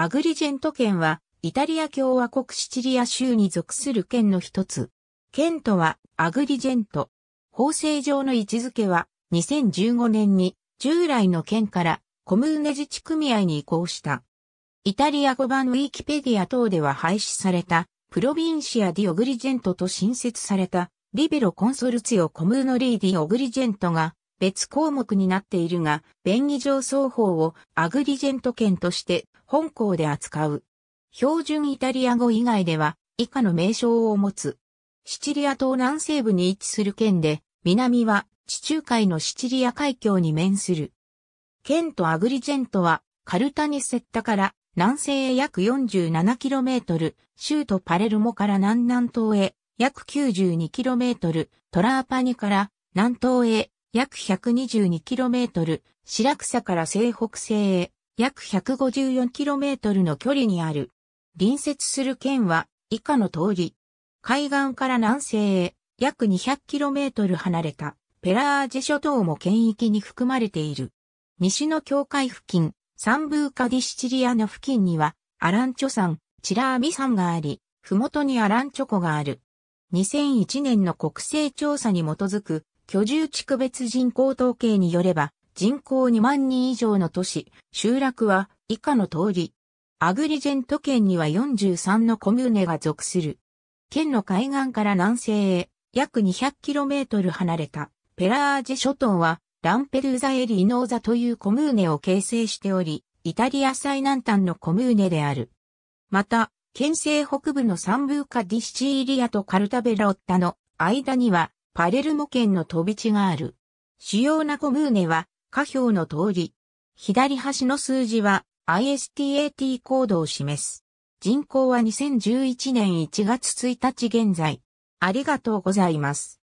アグリジェント県は、イタリア共和国シチリア州に属する県の一つ。県とは、アグリジェント。法制上の位置づけは、2015年に、従来の県から、コムーネ自治組合に移行した。イタリア語版ウィキペディア等では廃止された、プロビンシア・ディ・オグリジェントと新設された、リベロ・コンソルツィオ・コムーノ・リー・ディ・オグリジェントが、別項目になっているが、便宜上双方をアグリジェント県として本校で扱う。標準イタリア語以外では以下の名称を持つ。シチリア島南西部に位置する県で、南は地中海のシチリア海峡に面する。県とアグリジェントはカルタニセッタから南西へ約 47km、州都パレルモから南南東へ約 92km、トラーパニから南東へ約 122km、シラクサから西北西へ約 154km の距離にある。隣接する県は以下の通り。海岸から南西へ約 200km 離れたペラージ諸島も県域に含まれている。西の境界付近、サンブーカディシチリアの付近にはアランチョ山、チラーミ山があり、ふもとにアランチョ湖がある。2001年の国勢調査に基づく居住地区別人口統計によれば、人口2万人以上の都市、集落は以下の通り。アグリジェント県には43のコミューネが属する。県の海岸から南西へ約 200km 離れたペラージ諸島はランペルーザエリーノーザというコムーネを形成しており、イタリア最南端のコムーネである。また、県西北部のサンブーカ・ディシチーリアとカルタベラ・オッタの間にはパレルモ県の飛び地がある。主要なコムーネは下表の通り。左端の数字は ISTAT コードを示す。人口は2011年1月1日現在。ありがとうございます。